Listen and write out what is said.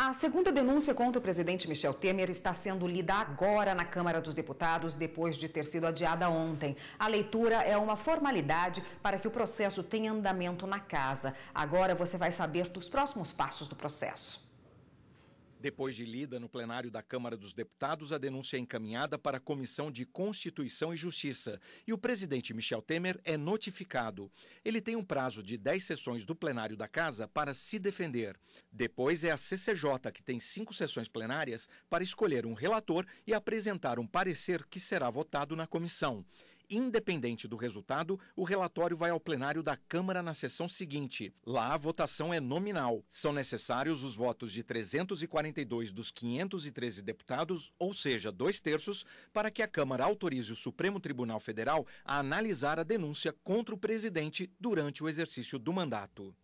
A segunda denúncia contra o presidente Michel Temer está sendo lida agora na Câmara dos Deputados, depois de ter sido adiada ontem. A leitura é uma formalidade para que o processo tenha andamento na casa. Agora você vai saber dos próximos passos do processo. Depois de lida no plenário da Câmara dos Deputados, a denúncia é encaminhada para a Comissão de Constituição e Justiça e o presidente Michel Temer é notificado. Ele tem um prazo de 10 sessões do plenário da Casa para se defender. Depois é a CCJ, que tem cinco sessões plenárias, para escolher um relator e apresentar um parecer que será votado na comissão. Independente do resultado, o relatório vai ao plenário da Câmara na sessão seguinte. Lá, a votação é nominal. São necessários os votos de 342 dos 513 deputados, ou seja, dois terços, para que a Câmara autorize o Supremo Tribunal Federal a analisar a denúncia contra o presidente durante o exercício do mandato.